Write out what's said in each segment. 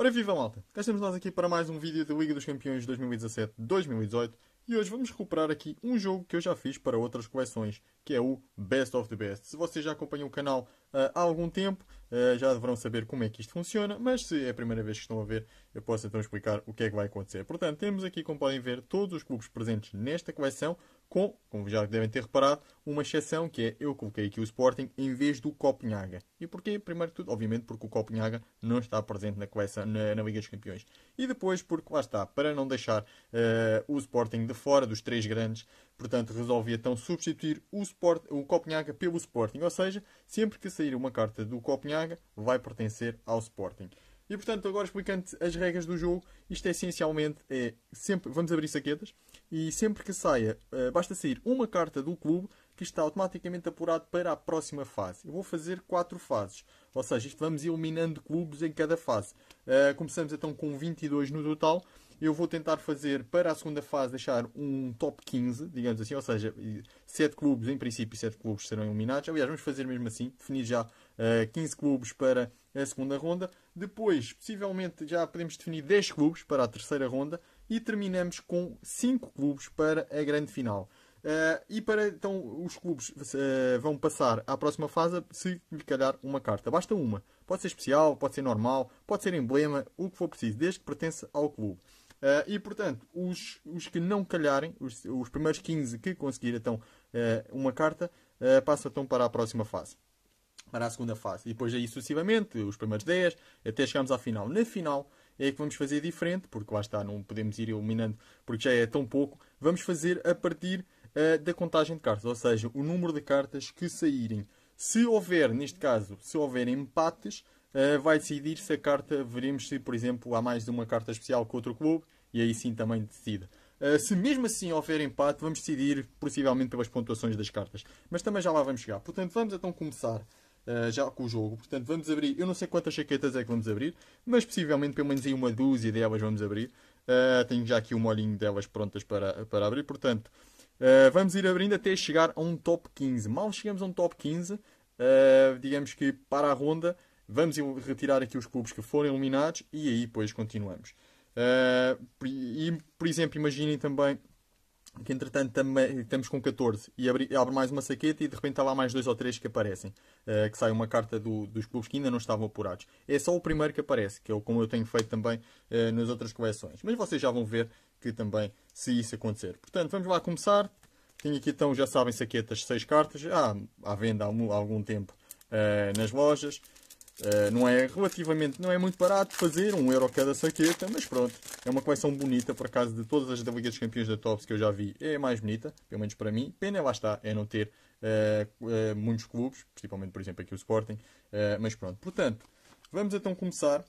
Ora viva malta, cá estamos nós aqui para mais um vídeo da Liga dos Campeões 2017-2018 e hoje vamos recuperar aqui um jogo que eu já fiz para outras coleções, que é o Best of the Best. Se vocês já acompanham o canal uh, há algum tempo, uh, já deverão saber como é que isto funciona, mas se é a primeira vez que estão a ver, eu posso então explicar o que é que vai acontecer. Portanto, temos aqui, como podem ver, todos os clubes presentes nesta coleção, com, como já devem ter reparado, uma exceção que é eu coloquei aqui o Sporting em vez do Copenhaga. E porquê? Primeiro de tudo, obviamente, porque o Copenhaga não está presente na, coleção, na, na Liga dos Campeões. E depois, porque lá está, para não deixar uh, o Sporting de fora dos três grandes, portanto, resolvi então substituir o, Sport, o Copenhaga pelo Sporting. Ou seja, sempre que sair uma carta do Copenhaga, vai pertencer ao Sporting. E portanto, agora explicando as regras do jogo, isto é, essencialmente é sempre vamos abrir saquetas e sempre que saia, eh, basta sair uma carta do clube que está automaticamente apurado para a próxima fase. Eu vou fazer quatro fases, ou seja, isto vamos eliminando clubes em cada fase. Eh, começamos então com 22 no total. Eu vou tentar fazer para a segunda fase deixar um top 15, digamos assim, ou seja, 7 clubes, em princípio 7 clubes serão eliminados. Aliás, vamos fazer mesmo assim, definir já 15 eh, clubes para a segunda ronda. Depois, possivelmente, já podemos definir 10 clubes para a terceira ronda e terminamos com 5 clubes para a grande final. Uh, e para então os clubes uh, vão passar à próxima fase se lhe calhar uma carta. Basta uma. Pode ser especial, pode ser normal, pode ser emblema, o que for preciso, desde que pertence ao clube. Uh, e portanto, os, os que não calharem, os, os primeiros 15 que conseguirem então, uma carta, passam então para a próxima fase para a segunda fase. E depois aí sucessivamente, os primeiros 10, até chegarmos à final. Na final é que vamos fazer diferente, porque lá está, não podemos ir eliminando, porque já é tão pouco. Vamos fazer a partir uh, da contagem de cartas, ou seja, o número de cartas que saírem. Se houver, neste caso, se houver empates, uh, vai decidir se a carta, veremos se, por exemplo, há mais de uma carta especial que outro clube, e aí sim também decida. Uh, eh, se mesmo assim houver empate, vamos decidir possivelmente pelas pontuações das cartas. Mas também já lá vamos chegar. Portanto, vamos então começar eh, já com o jogo. Portanto, vamos abrir. Eu não sei quantas jaquetas é que vamos abrir, mas possivelmente pelo menos aí uma dúzia delas vamos abrir. Uh, tenho já aqui um molinho delas prontas para, para abrir. Portanto, uh, vamos ir abrindo até chegar a um top 15. Mal chegamos a um top 15, digamos que para a ronda, vamos retirar aqui os clubes que foram eliminados e aí depois continuamos. e, por exemplo, imaginem também que entretanto também estamos com 14 e abre, abre, mais uma saqueta e de repente há lá mais dois ou três que aparecem, uh, que sai uma carta do, dos clubes que ainda não estavam apurados. É só o primeiro que aparece, que é o como eu tenho feito também uh, nas outras coleções. Mas vocês já vão ver que também se isso acontecer. Portanto, vamos lá começar. Tenho aqui então, já sabem, saquetas, seis cartas, ah, à venda há, algum tempo uh, nas lojas. Uh, não é relativamente, não é muito barato fazer, um euro cada saqueta, mas pronto, é uma coleção bonita, por acaso, de todas as da Campeões da Tops que eu já vi, é a mais bonita, pelo menos para mim. Pena, lá está, é não ter uh, uh, muitos clubes, principalmente, por exemplo, aqui o Sporting, mas pronto. Portanto, vamos então começar.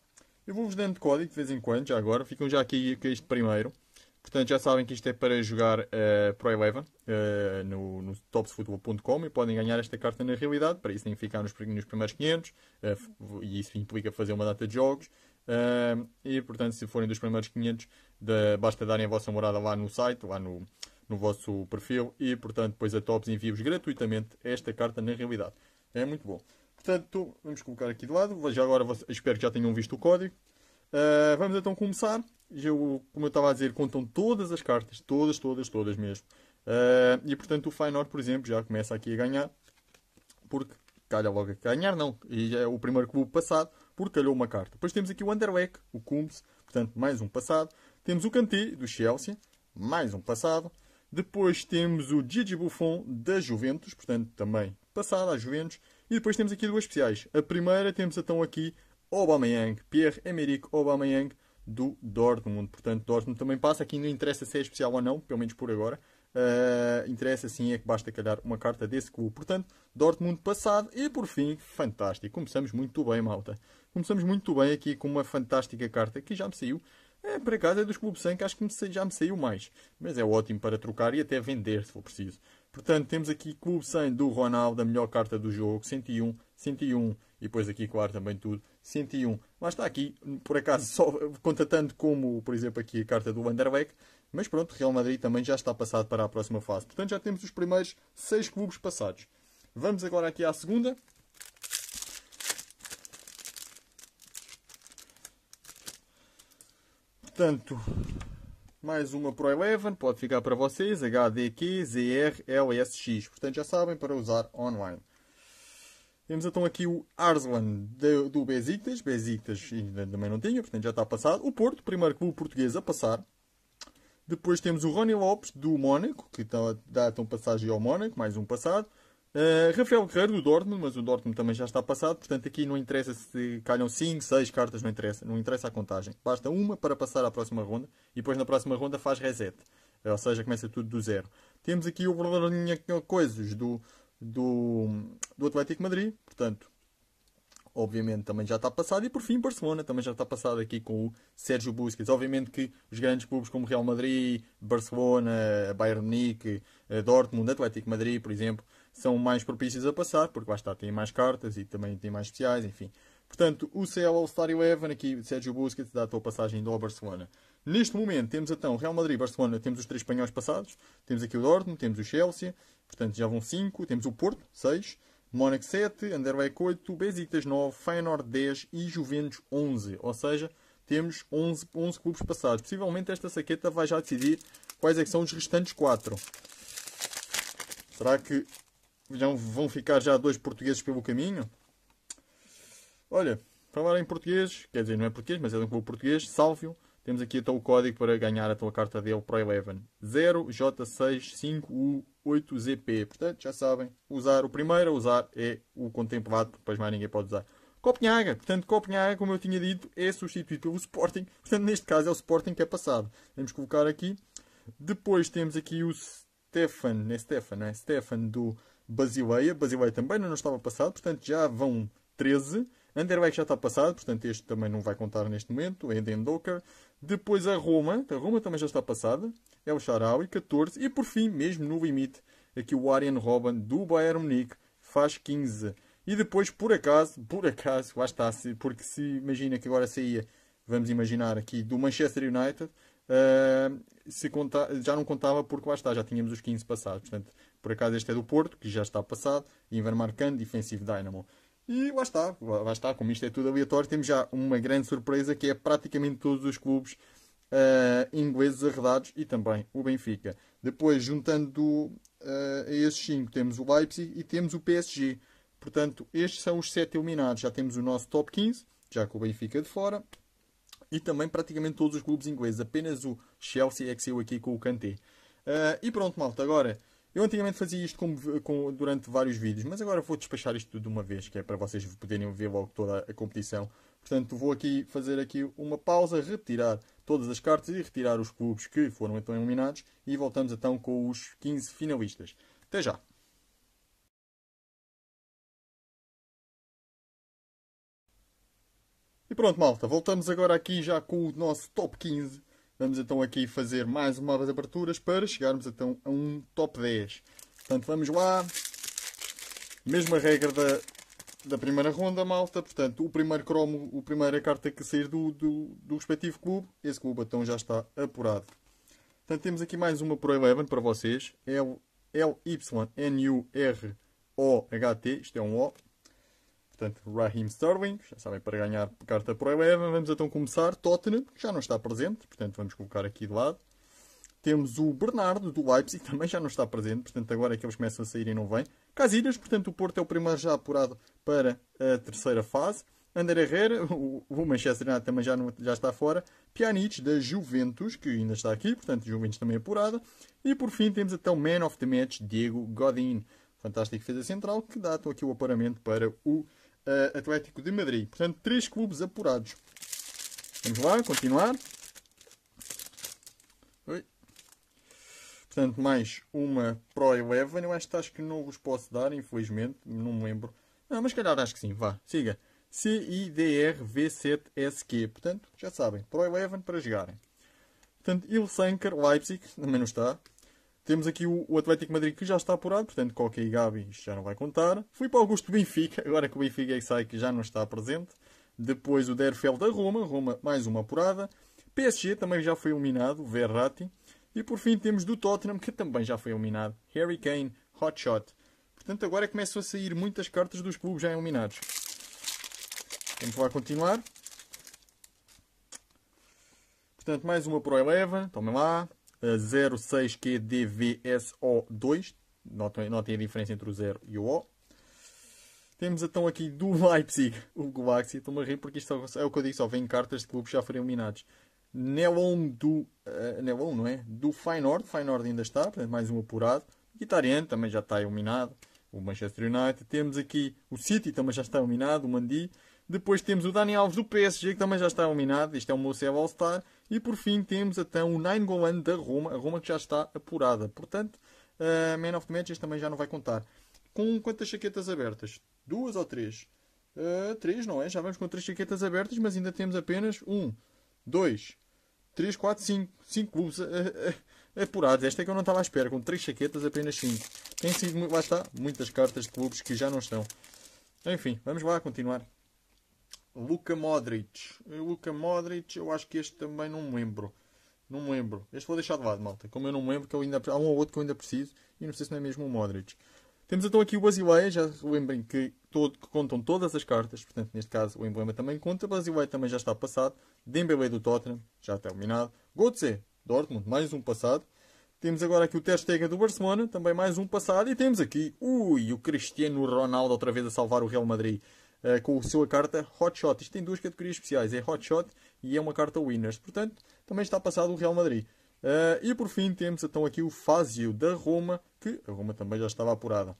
Eu vou-vos dando código de vez em quando, já agora, ficam já aqui com este primeiro. Portanto, já sabem que isto é para jogar uh, Pro Eleven uh, no, no topsfootball.com e podem ganhar esta carta na realidade. Para isso, têm que ficar nos, nos primeiros 500 uh, eh, e isso implica fazer uma data de jogos. Uh, e, portanto, se forem dos primeiros 500, de, basta darem a vossa morada lá no site, lá no, no vosso perfil. E, portanto, depois a Tops envia-vos gratuitamente esta carta na realidade. É muito bom. Portanto, vamos colocar aqui de lado. Já agora, espero que já tenham visto o código. vamos então começar eu, como eu estava a dizer, contam todas as cartas, todas, todas, todas mesmo. Uh, e portanto o Feyenoord, por exemplo, já começa aqui a ganhar, porque calha logo a ganhar, não, e é o primeiro clube passado, porque calhou uma carta. Depois temos aqui o Anderlecht, o Cumbs, portanto mais um passado. Temos o Kanté, do Chelsea, mais um passado. Depois temos o Gigi Buffon, da Juventus, portanto também passado à Juventus. E depois temos aqui duas especiais. A primeira temos então aqui Aubameyang, Pierre-Emerick Aubameyang, do Dortmund. Portanto, Dortmund também passa. Aqui não interessa se é especial ou não, pelo menos por agora. Uh, interessa sim é que basta calhar uma carta desse clube. Portanto, Dortmund passado e por fim, fantástico. Começamos muito bem, malta. Começamos muito bem aqui com uma fantástica carta que já me saiu. É, por acaso é dos clubes 100 que acho que já me saiu mais. Mas é ótimo para trocar e até vender se for preciso. Portanto, temos aqui Clube 100 do Ronaldo, a melhor carta do jogo, 101, 101 e depois aqui, claro, também tudo 101. Mas está aqui, por acaso, só contatando como, por exemplo, aqui a carta do Anderlecht. Mas pronto, Real Madrid também já está passado para a próxima fase. Portanto, já temos os primeiros 6 clubes passados. Vamos agora aqui à segunda. Portanto, mais uma Pro Eleven, pode ficar para vocês, HDQ, ZR, LSX. Portanto, já sabem para usar online. Temos então aqui o Arslan do Besiktas. Besiktas ainda também não tinha, portanto já está passado. O Porto, primeiro clube português a passar. Depois temos o Rony Lopes do Mónaco, que está dá então passagem ao Mónaco, mais um passado. Uh, Rafael Guerreiro do Dortmund, mas o Dortmund também já está passado, portanto aqui não interessa se calham 5, 6 cartas, não interessa, não interessa a contagem. Basta uma para passar à próxima ronda e depois na próxima ronda faz reset, ou seja, começa tudo do zero. Temos aqui o Bernardinho Coisas do do, do Atlético Madrid. Portanto, obviamente também já está passado. E por fim, Barcelona também já está passado aqui com o Sérgio Busquets. Obviamente que os grandes clubes como Real Madrid, Barcelona, Bayern Munique, eh, Dortmund, Atlético Madrid, por exemplo, são mais propícios a passar, porque lá está, têm mais cartas e também têm mais especiais, enfim. Portanto, o CL All-Star 11, aqui Sérgio Busquets, dá a tua passagem do Barcelona. Neste momento temos então Real Madrid, Barcelona, temos os três espanhóis passados, temos aqui o Dortmund, temos o Chelsea, portanto já vão 5, temos o Porto, 6, Mónaco 7, Anderlecht 8, Besiktas 9, Feyenoord 10 e Juventus 11. Ou seja, temos 11, 11 clubes passados. Possivelmente esta saqueta vai já decidir quais é são os restantes 4. Será que vão ficar já dois portugueses pelo caminho? Olha, falar em português, quer dizer, não é português, mas é um clube português, Sálvio. Temos aqui então o código para ganhar a tua carta dele Pro 11. 0J65U8ZP. Portanto, já sabem, usar o primeiro a usar é o contemplado, depois mais ninguém pode usar. Copenhaga, portanto, Copenhaga, como eu tinha dito, é substituído pelo Sporting. Portanto, neste caso é o Sporting que é passado. Vamos colocar aqui. Depois temos aqui o Stefan, é Stefan, não é? Stefan do Basileia. Basileia também não estava passado, portanto, já vão 13. Underweg já está passado, portanto este também não vai contar neste momento. Eden Docker. Depois a Roma, a Roma também já está passada. É o Sharawi, 14. E por fim, mesmo no limite, aqui o Arjen Robben do Bayern Munique faz 15. E depois, por acaso, por acaso, lá está, -se, porque se imagina que agora saía, vamos imaginar aqui, do Manchester United, uh, se conta, já não contava porque lá está, já tínhamos os 15 passados. Portanto, por acaso este é do Porto, que já está passado, Ivan Marcante, defensivo Dynamo. E lá está, lá está, como isto é tudo aleatório, temos já uma grande surpresa que é praticamente todos os clubes uh, ingleses arredados e também o Benfica. Depois, juntando uh, a esses 5, temos o Leipzig e temos o PSG. Portanto, estes são os 7 eliminados. Já temos o nosso top 15, já com o Benfica de fora. E também praticamente todos os clubes ingleses. Apenas o Chelsea é que saiu aqui com o Kanté. Uh, e pronto, malta, agora eu antigamente fazia isto com, com, durante vários vídeos, mas agora vou despachar isto de uma vez, que é para vocês poderem ver logo toda a competição. Portanto, vou aqui fazer aqui uma pausa, retirar todas as cartas e retirar os clubes que foram então eliminados e voltamos então com os 15 finalistas. Até já! E pronto, malta, voltamos agora aqui já com o nosso top 15. Vamos então aqui fazer mais umas aberturas para chegarmos então a um top 10. Portanto, vamos lá. Mesma regra da, da primeira ronda, malta. Portanto, o primeiro cromo, o primeira carta que sair do, do, do respectivo clube, esse clube então já está apurado. Portanto, temos aqui mais uma Pro Eleven para vocês. L-Y-N-U-R-O-H-T. Isto é um O portanto, Raheem Sterling, já sabem, para ganhar carta para o Eleven. Vamos então começar. Tottenham, que já não está presente, portanto, vamos colocar aqui de lado. Temos o Bernardo, do Leipzig, também já não está presente, portanto, agora é que eles começam a sair e não vêm. Casilhas, portanto, o Porto é o primeiro já apurado para a terceira fase. André Herrera, o, Manchester United também já, não, já está fora. Pjanic, da Juventus, que ainda está aqui, portanto, Juventus também apurada. E, por fim, temos então Man of the Match, Diego Godin fantástico defesa central que dá então aqui o aparamento para o uh, Atlético de Madrid. Portanto, três clubes apurados. Vamos lá, continuar. Oi. Portanto, mais uma Pro Eleven. Eu acho que acho que não vos posso dar, infelizmente. Não me lembro. Ah, mas calhar acho que sim. Vá, siga. CIDRV7SQ. Portanto, já sabem. Pro Eleven para jogarem. Portanto, Ilsanker Leipzig. Também não está. Temos aqui o, o Atlético Madrid que já está apurado, portanto, Coca e Gabi isto já não vai contar. Fui para Augusto Benfica, agora que o Benfica é sai que já não está presente. Depois o Derfeld da Roma, Roma mais uma apurada. PSG também já foi eliminado, Verratti. E por fim temos do Tottenham, que também já foi eliminado, Harry Kane, Hotshot. Portanto, agora começam a sair muitas cartas dos clubes já eliminados. Vamos lá continuar. Portanto, mais uma para o Eleven, tomem lá. 06QDVSO2. Notem, notem a diferença entre o 0 e o O. Temos então aqui do Leipzig o Galaxy. Estou-me a rir porque isto é o que eu digo, só vem cartas de clubes já foram eliminados. Neon do. Uh, eh, Neon, não é? Do Feyenoord. Feyenoord ainda está, portanto, mais um apurado. Guitariano também já está eliminado. O Manchester United. Temos aqui o City, também já está eliminado. O Mandi. Depois temos o Dani Alves do PSG, que também já está eliminado. Isto é o Mocel All-Star. E por fim temos então o Nine Golan da Roma, a Roma que já está apurada. Portanto, uh, Man of the Match também já não vai contar. Com quantas chaquetas abertas? Duas ou três? Uh, três, não é? Já vamos com três chaquetas abertas, mas ainda temos apenas um, dois, três, quatro, cinco. Cinco clubes uh, eh, uh, eh, apurados. Esta é que eu não estava à espera. Com três chaquetas, apenas cinco. Tem sido, lá está, muitas cartas de clubes que já não estão. Enfim, vamos lá continuar. Luca Modric. Luka Modric, eu acho que este também não me lembro. Não me lembro. Este vou deixar de lado, malta. Como eu não me lembro, que eu ainda, há um ou outro que eu ainda preciso. E não sei se não é mesmo o Modric. Temos então aqui o Basileia. Já lembrem que, todo, que contam todas as cartas. Portanto, neste caso, o emblema também conta. Basileia também já está passado. Dembele do Tottenham, já está Götze, Dortmund, mais um passado. Temos agora aqui o Ter Stegen do Barcelona, também mais um passado. E temos aqui, ui, o Cristiano Ronaldo outra vez a salvar o Real Madrid uh, com a sua carta Hot Shot. Isto tem duas categorias especiais, é Hot Shot e é uma carta Winners. Portanto, também está passado o Real Madrid. Uh, e por fim temos então aqui o Fazio da Roma, que a Roma também já estava apurada.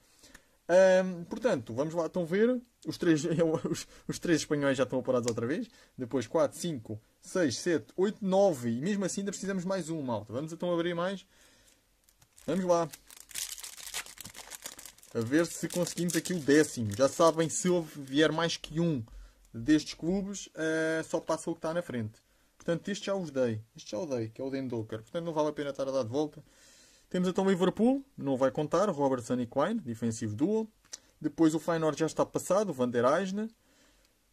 Ehm, portanto, vamos lá então ver. Os três, é os, os, três espanhóis já estão apurados outra vez. Depois 4, 5, 6, 7, 8, 9. E mesmo assim ainda precisamos mais um, malta. Vamos então abrir mais. Vamos lá a ver se conseguimos aqui o décimo. Já sabem, se vier mais que um destes clubes, uh, só passa o que está na frente. Portanto, este já os dei. Este já o dei, que é o Dendoker. Portanto, não vale a pena estar a dar de volta. Temos então o Liverpool, não vai contar. Robertson e Quine, defensivo duo. Depois o Feyenoord já está passado, o Van der Eijne.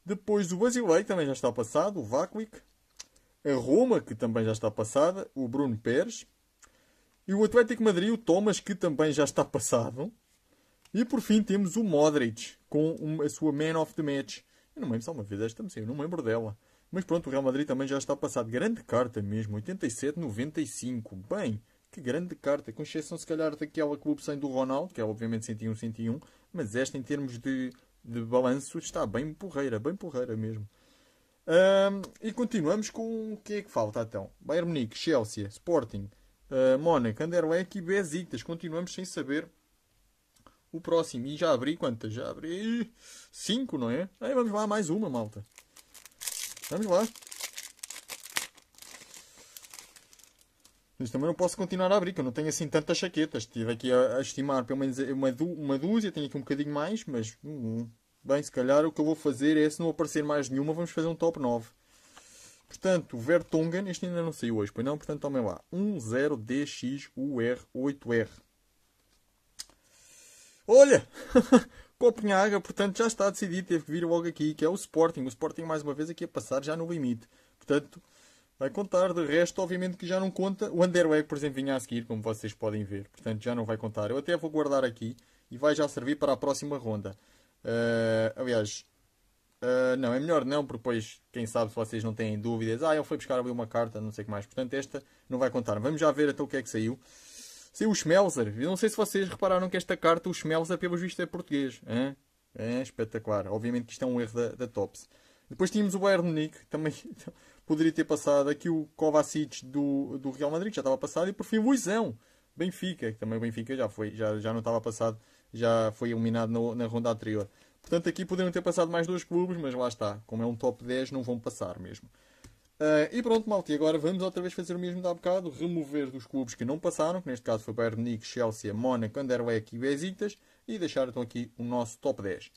Depois o Basilei também já está passado, o Vacwick. A Roma, que também já está passada, o Bruno Pérez. E o Atlético Madrid, o Thomas, que também já está passado. E por fim temos o Modric, com a sua Man of the Match. Eu não lembro se há uma vez esta, eu não lembro dela. Mas pronto, o Real Madrid também já está passado. Grande carta mesmo, 87-95. Bem, que grande carta, com exceção se calhar daquela clube sem do Ronaldo, que é obviamente 101-101, mas esta em termos de, de balanço está bem porreira, bem porreira mesmo. Um, e continuamos com o que é que falta então? Bayern Munique, Chelsea, Sporting, uh, Mónaco, Anderlecht e Besiktas. Continuamos sem saber o próximo. E já abri quantas? Já abri cinco, não é? Aí vamos lá, mais uma, malta. Vamos lá. Mas também não posso continuar a abrir, que eu não tenho assim tantas chaquetas. Estive aqui a, a estimar pelo menos uma, uma dúzia, tenho aqui um bocadinho mais, mas... Hum, bem, se calhar o que eu vou fazer é, se não aparecer mais nenhuma, vamos fazer um top 9. Portanto, o Vertonghen, este ainda não saiu hoje, pois não? Portanto, tomem lá. 10DXUR8R. Olha! Copenhaga, portanto, já está decidido, teve que vir logo aqui, que é o Sporting. O Sporting, mais uma vez, aqui a passar já no limite. Portanto, vai contar. De resto, obviamente que já não conta. O Underway por exemplo, vinha a seguir, como vocês podem ver. Portanto, já não vai contar. Eu até vou guardar aqui e vai já servir para a próxima ronda. Uh, aliás, uh, não, é melhor não, porque depois, quem sabe, se vocês não têm dúvidas. Ah, ele foi buscar ali uma carta, não sei o que mais. Portanto, esta não vai contar. Vamos já ver até o que é que saiu. Saiu o Schmelzer. Eu não sei se vocês repararam que esta carta, o Schmelzer, pelo visto, é português. É espetacular. Obviamente que isto é um erro da, da Tops. Depois tínhamos o Bayern Munique, também poderia ter passado. Aqui o Kovacic do, do Real Madrid, que já estava passado. E por fim o Luizão, Benfica, que também o Benfica já, foi, já, já não estava passado, já foi eliminado na, na ronda anterior. Portanto, aqui poderiam ter passado mais dois clubes, mas lá está. Como é um top 10, não vão passar mesmo. Uh, e pronto, malta, e agora vamos outra vez fazer o mesmo de há bocado, remover dos clubes que não passaram, que neste caso foi Bayern Munique, Chelsea, Mónaco, Anderlecht e Besiktas, e deixar então aqui o nosso top 10.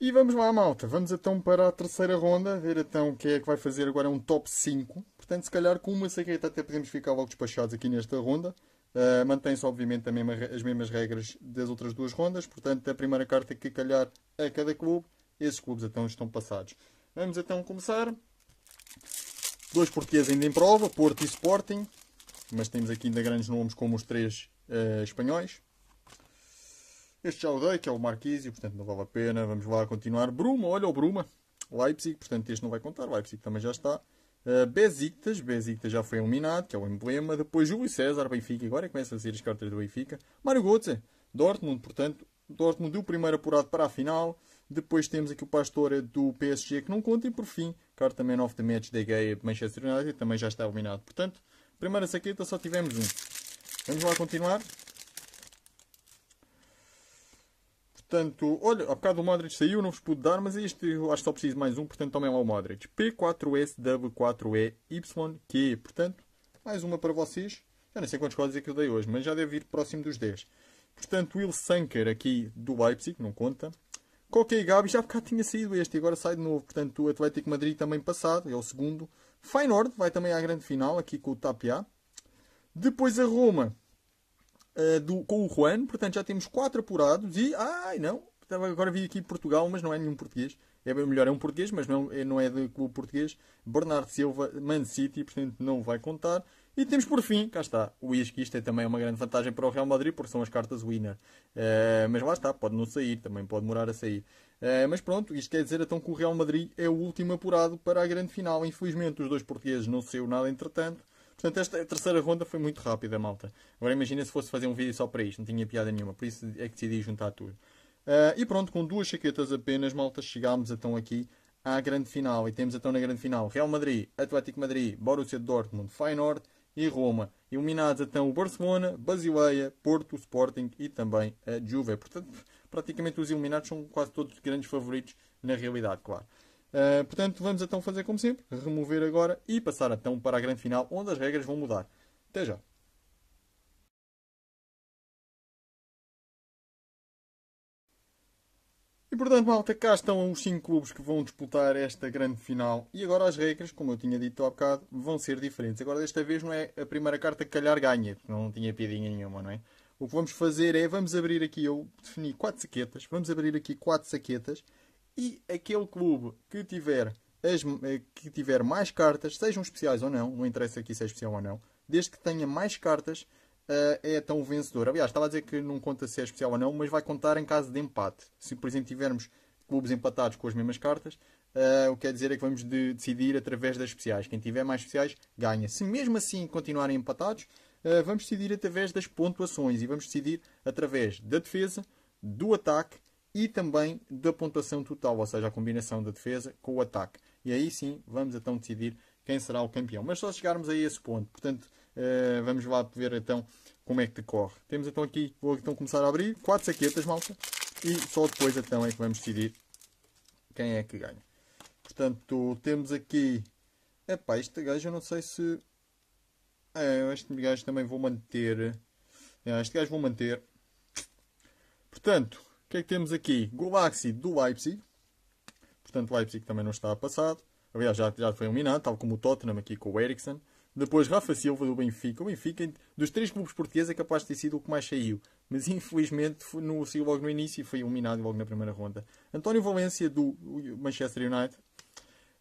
E vamos lá, malta. Vamos então para a terceira ronda, ver então o que é que vai fazer agora um top 5. Portanto, se calhar com uma saqueta até podemos ficar logo despachados aqui nesta ronda. Uh, Mantém-se, obviamente, mesma, as mesmas regras das outras duas rondas. Portanto, a primeira carta que calhar a cada clube, esses clubes então estão passados. Vamos então começar. Dois portugueses ainda em prova, Porto e Sporting. Mas temos aqui ainda grandes nomes como os três uh, espanhóis. Este já o dei, que é o Marquise, portanto não vale a pena. Vamos lá continuar. Bruma, olha o Bruma. Leipzig, portanto este não vai contar. Leipzig também já está. Uh, Besiktas, Besiktas já foi eliminado, que é o emblema. Depois Júlio César, Benfica, agora é começa a ser as cartas do Benfica. Mário Götze, Dortmund, portanto, Dortmund do primeiro apurado para a final. Depois temos aqui o Pastor do PSG que não conta. E por fim, carta Man of the Match da Gaia Manchester United também já está eliminado. Portanto, primeira saqueta só tivemos um. Vamos lá continuar. Portanto, olha, há bocado o Modric saiu, não vos pude dar, mas este eu acho que só preciso mais um, portanto tomem lá o Modric. P4SW4EYQ. Portanto, mais uma para vocês. Já nem sei quantos códigos é que eu dei hoje, mas já deve vir próximo dos 10. Portanto, Will Sanker aqui do Leipzig, não conta. Coquei Gabi, já há bocado tinha saído este e agora sai de novo. Portanto, o Atlético Madrid também passado, é o segundo. Feyenoord vai também à grande final, aqui com o Tapia. Depois a Roma, eh, do, com o Juan. Portanto, já temos quatro apurados. E, ai, não, agora vi aqui Portugal, mas não é nenhum português. É bem melhor, é um português, mas não, é, não é de clube português. Bernardo Silva, Man City, portanto não vai contar. E temos por fim, cá está, o Isco. Isto é também uma grande vantagem para o Real Madrid, porque são as cartas winner. Uh, mas lá está, pode não sair, também pode demorar a sair. Uh, mas pronto, isto quer dizer então que o Real Madrid é o último apurado para a grande final. Infelizmente, os dois portugueses não saiu nada entretanto. Portanto, esta terceira ronda foi muito rápida, malta. Agora imagina se fosse fazer um vídeo só para isto, não tinha piada nenhuma, por isso é que decidi juntar tudo. Uh, e pronto, com duas chaquetas apenas, malta, chegámos então aqui à grande final. E temos então na grande final Real Madrid, Atlético Madrid, Borussia Dortmund, Feyenoord e Roma. Iluminados então o Barcelona, Basileia, Porto, Sporting e também a Juve. Portanto, praticamente os iluminados são quase todos grandes favoritos na realidade, claro. Eh, portanto, vamos então fazer como sempre, remover agora e passar então para a grande final, onde as regras vão mudar. Até já! E portanto, malta, cá estão os 5 clubes que vão disputar esta grande final. E agora as regras, como eu tinha dito há bocado, vão ser diferentes. Agora desta vez não é a primeira carta que calhar ganha, porque não tinha pedinha nenhuma, não é? O que vamos fazer é, vamos abrir aqui, eu defini 4 saquetas, vamos abrir aqui 4 saquetas e aquele clube que tiver, as, eh, que tiver mais cartas, sejam especiais ou não, não interessa aqui se é especial ou não, desde que tenha mais cartas, uh, é tão vencedor. Aliás, estava a dizer que não conta se é especial ou não, mas vai contar em caso de empate. Se, por exemplo, tivermos clubes empatados com as mesmas cartas, uh, o que quer dizer é que vamos de, decidir através das especiais. Quem tiver mais especiais ganha. Se mesmo assim continuarem empatados, uh, vamos decidir através das pontuações e vamos decidir através da defesa, do ataque e também da pontuação total, ou seja, a combinação da defesa com o ataque. E aí sim vamos então decidir quem será o campeão. Mas só chegarmos a esse ponto, portanto, eh, vamos lá ver então como é que decorre. Temos então aqui, vou então começar a abrir, quatro saquetas, malta, e só depois então é que vamos decidir quem é que ganha. Portanto, temos aqui. Epá, este gajo eu não sei se. É, este gajo também vou manter. É, este gajo vou manter. Portanto, que é que temos aqui? Golaxi do Leipzig. Portanto, o Leipzig também não está passado. Aliás, já, já foi eliminado, tal como o Tottenham aqui com o Eriksen. Depois Rafa Silva do Benfica. O Benfica, dos três clubes portugueses, é capaz de ter sido o que mais saiu. Mas infelizmente saiu logo no início e foi eliminado logo na primeira ronda. António Valência do Manchester United.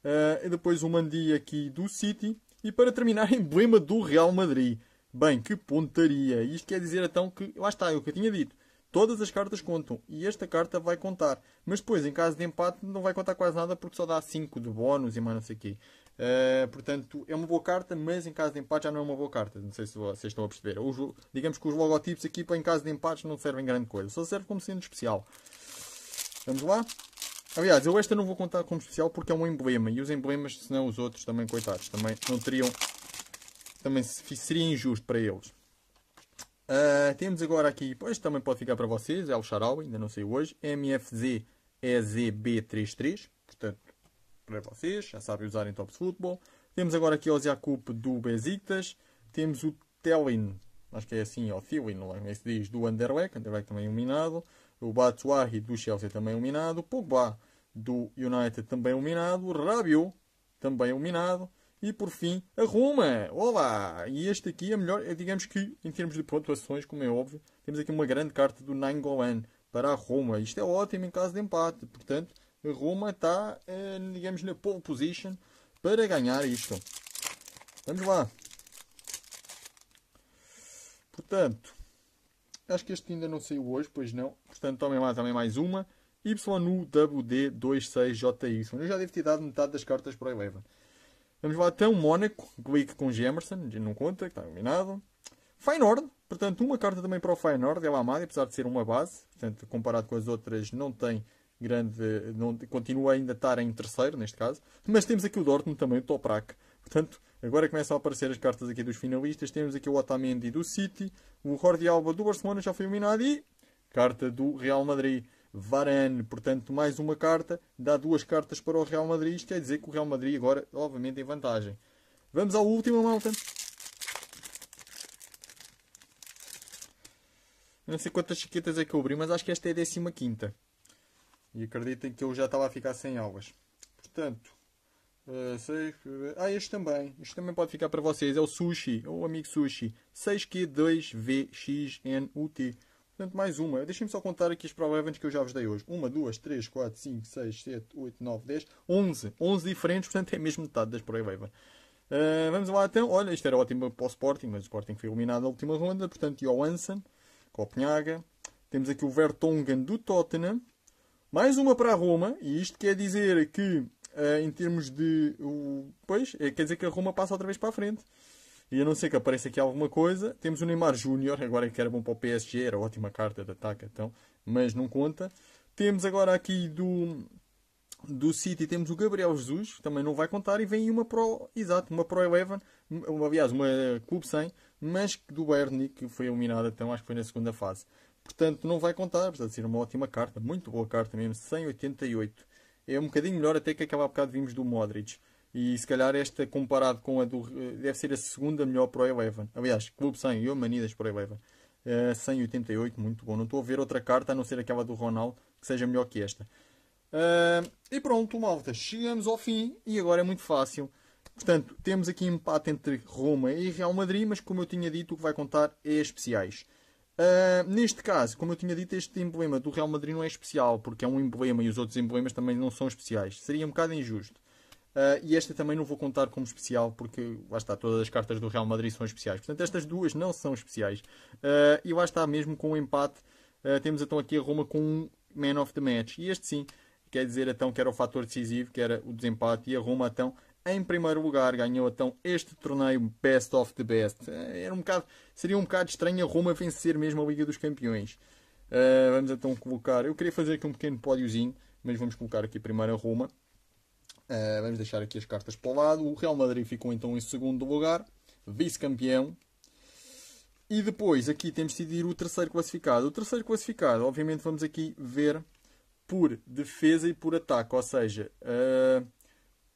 Uh, e depois o Mandi aqui do City. E para terminar, emblema do Real Madrid. Bem, que pontaria! Isto quer dizer então que, lá está, é o que eu tinha dito. Todas as cartas contam e esta carta vai contar. Mas depois, em caso de empate, não vai contar quase nada porque só dá 5 de bónus e mais não sei o quê. Uh, portanto, é uma boa carta, mas em caso de empate já não é uma boa carta. Não sei se vocês estão a perceber. Os, digamos que os logotipos aqui para em caso de empates não servem grande coisa. Só serve como sendo especial. Vamos lá? Aliás, eu esta não vou contar como especial porque é um emblema. E os emblemas, senão os outros também, coitados, também não teriam... Também seria injusto para eles. Uh, temos agora aqui, pois também pode ficar para vocês, é o Charal ainda não saiu hoje, MFZ EZB33, portanto, para vocês, já sabem usar em Tops Football. Temos agora aqui o Ziacup do Besiktas, temos o Telin, acho que é assim, o Thilin, não é se diz, do Underweck, Underweck também iluminado, o Batshuayi do Chelsea também iluminado, Pogba do United também iluminado, Rabiot também iluminado, e por fim, a Roma. Olá! E este aqui é melhor, é, digamos que em termos de pontuações, como é óbvio, temos aqui uma grande carta do Nangolan para a Roma. Isto é ótimo em caso de empate. Portanto, a Roma está, eh, digamos, na pole position para ganhar isto. Vamos lá. Portanto, acho que este ainda não saiu hoje, pois não. Portanto, tomem lá também mais uma. YUWD26JY. Eu já devo ter dado metade das cartas para o Eleven. Vamos lá até o Mónaco, Glick com Gemerson, não conta, que está eliminado. Feyenoord, portanto, uma carta também para o Feyenoord, ela amada, apesar de ser uma base, portanto, comparado com as outras, não tem grande. Não, continua ainda a estar em terceiro, neste caso. Mas temos aqui o Dortmund também, o Toprak. Portanto, agora começam a aparecer as cartas aqui dos finalistas. Temos aqui o Otamendi do City, o Jordi Alba do Barcelona já foi eliminado e carta do Real Madrid. Varane, portanto, mais uma carta, dá duas cartas para o Real Madrid. Isto quer dizer que o Real Madrid agora, obviamente, em vantagem. Vamos ao último, malta. Não sei quantas chiquetas é que eu abri, mas acho que esta é a quinta. E acreditem que eu já estava a ficar sem aulas. Portanto, eh, sei, eh, Ah, este também. isto também pode ficar para vocês. É o Sushi, é o amigo Sushi. 6Q2VXNUT. Portanto, mais uma. Deixem-me só contar aqui as Pro Evans que eu já vos dei hoje. Uma, duas, três, quatro, cinco, seis, sete, oito, nove, dez, onze. Onze diferentes, portanto é mesmo metade das Pro Evans. Uh, vamos lá então. Olha, isto era ótimo para o Sporting, mas o Sporting foi eliminado na última ronda. Portanto, Johansson, Copenhaga. Temos aqui o Vertonghen do Tottenham. Mais uma para a Roma. E isto quer dizer que, uh, em termos de... Uh, pois, é, quer dizer que a Roma passa outra vez para a frente. E a não ser que apareça aqui alguma coisa, temos o Neymar Júnior, agora que era bom para o PSG, era ótima carta de ataque, então, mas não conta. Temos agora aqui do, do City, temos o Gabriel Jesus, que também não vai contar, e vem uma Pro, exato, uma Pro Eleven, uma, aliás, uma Clube 100, mas do Bayern que foi eliminada, então acho que foi na segunda fase. Portanto, não vai contar, apesar de ser uma ótima carta, muito boa carta mesmo, 188. É um bocadinho melhor até que aquela bocado vimos do Modric. E se calhar esta, comparado com a do. deve ser a segunda melhor Pro Eleven. Aliás, Clube 100 eh, e Manidas Pro Eleven. Uh, 188, muito bom. Não estou a ver outra carta a não ser aquela do Ronaldo que seja melhor que esta. Uh, e pronto, malta, chegamos ao fim e agora é muito fácil. Portanto, temos aqui empate entre Roma e Real Madrid, mas como eu tinha dito, o que vai contar é especiais. Uh, neste caso, como eu tinha dito, este emblema do Real Madrid não é especial, porque é um emblema e os outros emblemas também não são especiais. Seria um bocado injusto. Uh, e esta também não vou contar como especial, porque lá está, todas as cartas do Real Madrid são especiais. Portanto, estas duas não são especiais. Uh, e lá está, mesmo com o empate, uh, temos então aqui a Roma com um Man of the Match. E este sim, quer dizer então que era o fator decisivo, que era o desempate. E a Roma então, em primeiro lugar, ganhou então este torneio Best of the Best. era um bocado, seria um bocado estranho a Roma vencer mesmo a Liga dos Campeões. vamos então colocar, eu queria fazer aqui um pequeno pódiozinho, mas vamos colocar aqui primeiro a Roma. Uh, vamos deixar aqui as cartas para o lado. O Real Madrid ficou então em segundo lugar, vice-campeão. E depois aqui temos de ir o terceiro classificado. O terceiro classificado, obviamente, vamos aqui ver por defesa e por ataque. Ou seja, uh,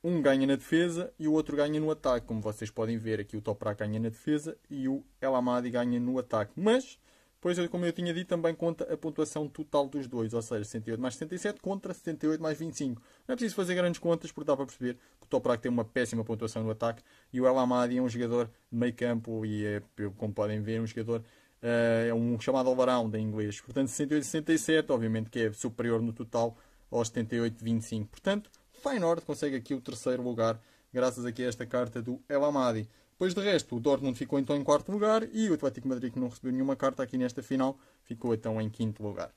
um ganha na defesa e o outro ganha no ataque. Como vocês podem ver, aqui o Toprak ganha na defesa e o El Amadi ganha no ataque. Mas pois como eu tinha dito, também conta a pontuação total dos dois, ou seja, 68 mais 77 contra 78 mais 25. Não é preciso fazer grandes contas porque dá para perceber que o Toprak tem uma péssima pontuação no ataque e o El Amadi é um jogador de meio campo e, é, como podem ver, um jogador eh, é um chamado all-around em inglês. Portanto, 68-67, obviamente que é superior no total aos 78-25. Portanto, Feyenoord consegue aqui o terceiro lugar graças aqui a esta carta do El Amadi. Depois de resto, o Dortmund ficou então em quarto lugar e o Atlético Madrid, que não recebeu nenhuma carta aqui nesta final, ficou então em quinto lugar.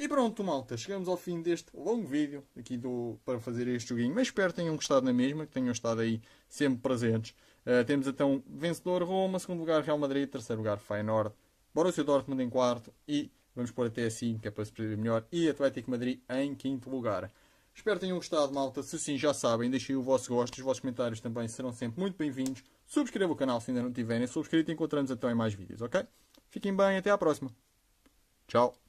E pronto, malta, chegamos ao fim deste longo vídeo aqui do, para fazer este joguinho. Mas espero que tenham gostado na mesma, que tenham estado aí sempre presentes. Uh, temos então vencedor Roma, segundo lugar Real Madrid, terceiro lugar Feyenoord, Borussia Dortmund em quarto e vamos pôr até assim, que é para se perceber melhor, e Atlético Madrid em quinto lugar. Espero que tenham gostado, malta. Se sim, já sabem, deixem o vosso gosto, os vossos comentários também serão sempre muito bem-vindos. Subscreva o canal se ainda não tiverem subscrito e encontramos então em mais vídeos, ok? Fiquem bem, até à próxima. Tchau.